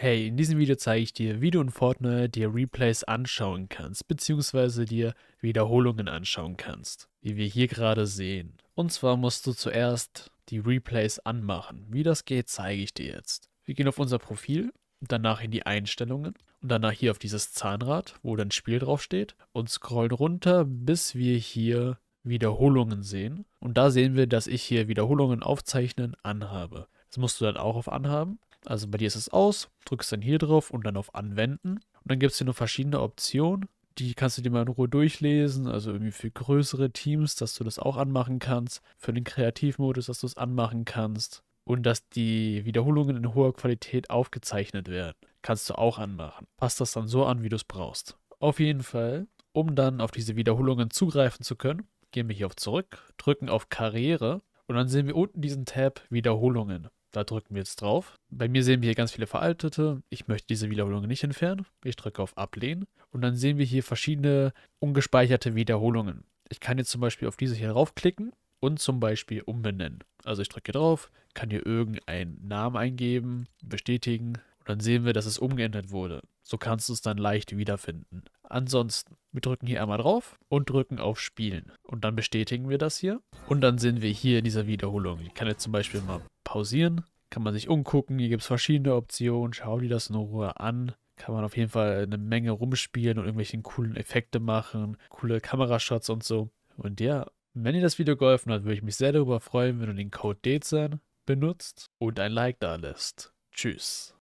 Hey, in diesem Video zeige ich dir, wie du in Fortnite dir Replays anschauen kannst, beziehungsweise dir Wiederholungen anschauen kannst, wie wir hier gerade sehen. Und zwar musst du zuerst die Replays anmachen. Wie das geht, zeige ich dir jetzt. Wir gehen auf unser Profil, danach in die Einstellungen und danach hier auf dieses Zahnrad, wo dann Spiel draufsteht und scrollen runter, bis wir hier Wiederholungen sehen. Und da sehen wir, dass ich hier Wiederholungen aufzeichnen anhabe. Das musst du dann auch auf anhaben also bei dir ist es aus, drückst dann hier drauf und dann auf Anwenden. Und dann gibt es hier noch verschiedene Optionen. Die kannst du dir mal in Ruhe durchlesen. Also irgendwie für größere Teams, dass du das auch anmachen kannst. Für den Kreativmodus, dass du es anmachen kannst. Und dass die Wiederholungen in hoher Qualität aufgezeichnet werden. Kannst du auch anmachen. Passt das dann so an, wie du es brauchst. Auf jeden Fall, um dann auf diese Wiederholungen zugreifen zu können, gehen wir hier auf Zurück, drücken auf Karriere und dann sehen wir unten diesen Tab Wiederholungen. Da drücken wir jetzt drauf. Bei mir sehen wir hier ganz viele veraltete. Ich möchte diese Wiederholung nicht entfernen. Ich drücke auf Ablehnen und dann sehen wir hier verschiedene ungespeicherte Wiederholungen. Ich kann jetzt zum Beispiel auf diese hier raufklicken und zum Beispiel umbenennen. Also ich drücke hier drauf, kann hier irgendeinen Namen eingeben, bestätigen und dann sehen wir, dass es umgeändert wurde. So kannst du es dann leicht wiederfinden. Ansonsten, wir drücken hier einmal drauf und drücken auf Spielen. Und dann bestätigen wir das hier. Und dann sehen wir hier in dieser Wiederholung. Ich kann jetzt zum Beispiel mal pausieren, kann man sich umgucken, hier gibt es verschiedene Optionen, schau dir das in Ruhe an. Kann man auf jeden Fall eine Menge rumspielen und irgendwelchen coolen Effekte machen, coole Kamerashots und so. Und ja, wenn dir das Video geholfen hat, würde ich mich sehr darüber freuen, wenn du den Code DEZEN benutzt und ein Like da lässt. Tschüss.